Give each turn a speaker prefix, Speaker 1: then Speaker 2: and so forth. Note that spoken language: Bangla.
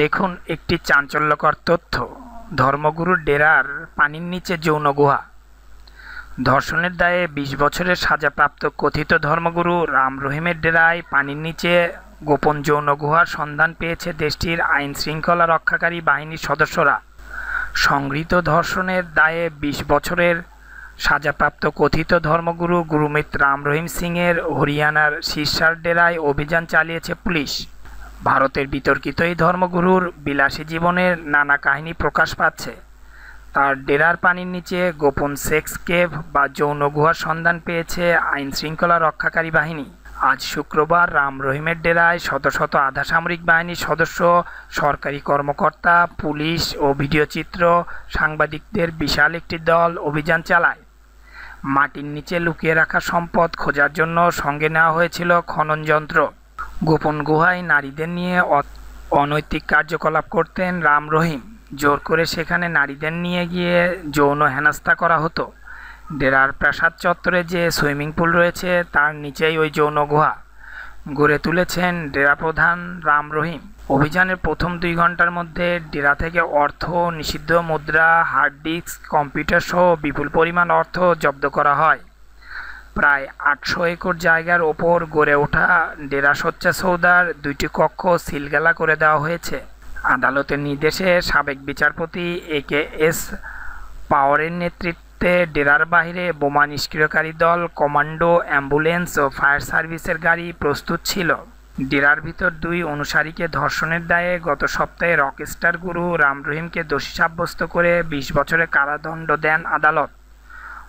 Speaker 1: দেখুন একটি চাঞ্চল্যকর তথ্য ধর্মগুরুর ডেরার পানির নিচে যৌন গুহা ধর্ষণের দায়ে ২০ বছরের সাজাপ্রাপ্ত কথিত ধর্মগুরু রাম রহিমের ডেরায় পানির নিচে গোপন যৌন গুহার সন্ধান পেয়েছে দেশটির আইন শৃঙ্খলা রক্ষাকারী বাহিনীর সদস্যরা সংগৃহীত ধর্ষণের দায়ে ২০ বছরের সাজাপ্রাপ্ত কথিত ধর্মগুরু গুরুমিত রাম রহিম সিংয়ের হরিয়ানার শীর্ষার ডেরায় অভিযান চালিয়েছে পুলিশ ভারতের বিতর্কিত এই ধর্মগুরুর বিলাসী জীবনের নানা কাহিনী প্রকাশ পাচ্ছে তার ডেরার পানির নিচে গোপন সেক্স কেভ বা যৌন গুহার সন্ধান পেয়েছে আইন শৃঙ্খলা রক্ষাকারী বাহিনী আজ শুক্রবার রাম রহিমের ডেরায় শত শত আধা সামরিক বাহিনীর সদস্য সরকারি কর্মকর্তা পুলিশ ও ভিডিওচিত্র সাংবাদিকদের বিশাল একটি দল অভিযান চালায় মাটির নিচে লুকিয়ে রাখা সম্পদ খোঁজার জন্য সঙ্গে নেওয়া হয়েছিল খননযন্ত্র গোপন গুহায় নারীদের নিয়ে অনৈতিক কার্যকলাপ করতেন রাম রহিম জোর করে সেখানে নারীদের নিয়ে গিয়ে যৌন হেনাস্থা করা হতো ডেরার প্রাসাদ চত্বরে যে সুইমিং পুল রয়েছে তার নিচেই ওই যৌন গুহা গড়ে তুলেছেন ডেরা প্রধান রাম রহিম অভিযানের প্রথম দুই ঘন্টার মধ্যে ডেরা থেকে অর্থ নিষিদ্ধ মুদ্রা হার্ড ডিস্ক কম্পিউটার সহ বিপুল পরিমাণ অর্থ জব্দ করা হয় প্রায় আটশো একর জায়গার ওপর গড়ে ওঠা ডেরা সচ্চা সৌদার দুইটি কক্ষ সিলগালা করে দেওয়া হয়েছে আদালতের নির্দেশে সাবেক বিচারপতি এ কে এস পাওয়ারের নেতৃত্বে ডেরার বাহিরে বোমা নিষ্ক্রিয়কারী দল কমান্ডো অ্যাম্বুলেন্স ও ফায়ার সার্ভিসের গাড়ি প্রস্তুত ছিল ডেরার ভিতর দুই অনুসারীকে ধর্ষণের দায়ে গত সপ্তাহে রকস্টার গুরু রাম রহিমকে দোষী সাব্যস্ত করে বিশ বছরের কারাদণ্ড দেন আদালত